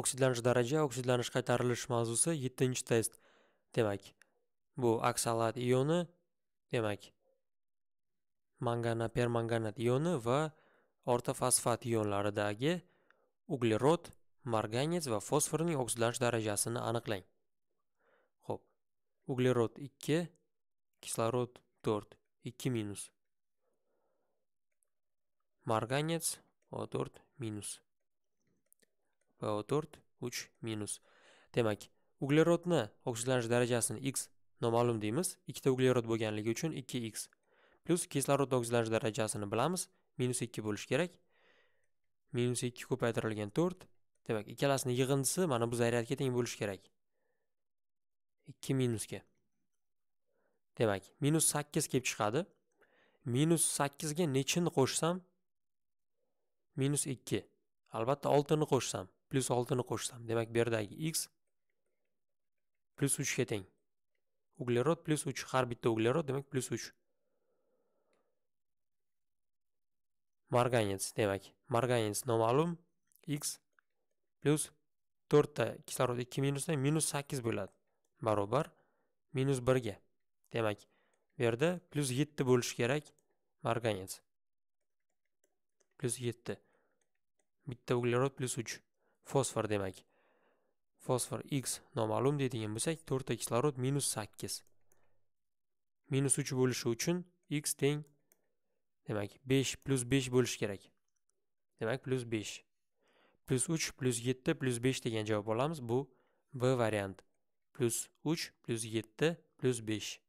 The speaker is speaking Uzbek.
oksidlanish daraja oksidlanish qaytarilish mavzusi 7 test demak bu oksalat ioni demak mangana permanganat ioni va ortofosfat ionlaridagi uglerod marganez va fosforning oksidlanish darajasini aniqlang Xo'p. uglerod 2 kislorod 4 2 minus o 4 minus po 4 3 minus demak uglerodni oksidlanish darajasini x noma'lum deymiz ikkita uglerod bo'lganligi uchun 2x plyus kislorodni oksidlanish darajasini bilamiz minus 2 bo'lishi kerak minus 2 ko'paytirilgan 4 demak ikkalasini yig'indisi mana bu zaryadga teng bo'lishi kerak 2 minusga demak minus 8 kelib chiqadi minus 8 ga nechini qo'shsam minus 2 albatta 6 ni qo'shsam plus 6 ni qo'shsam demak bu yerdagi x 3 ga teng uglerod 3 har bitta uglerod demak 3 marganets demak marganets noma'lum x 4 ta kislorod 2 minusda minus 8 bo'ladi barobar minus 1 ga demak bu yerda 7 bo'lishi kerak marganets 7 bitta uglerod +3 fosfor demak fosfor x noma'lum deydigan bo'lsak to'rtta kislorod minus sakkiz minus uch bo'lishi uchun x teng demak besh plyus besh bo'lishi kerak demak plyus besh plyus uch plyus yetti plyus besh degan javob olamiz bu b variant plyus uch plyus yetti plyus besh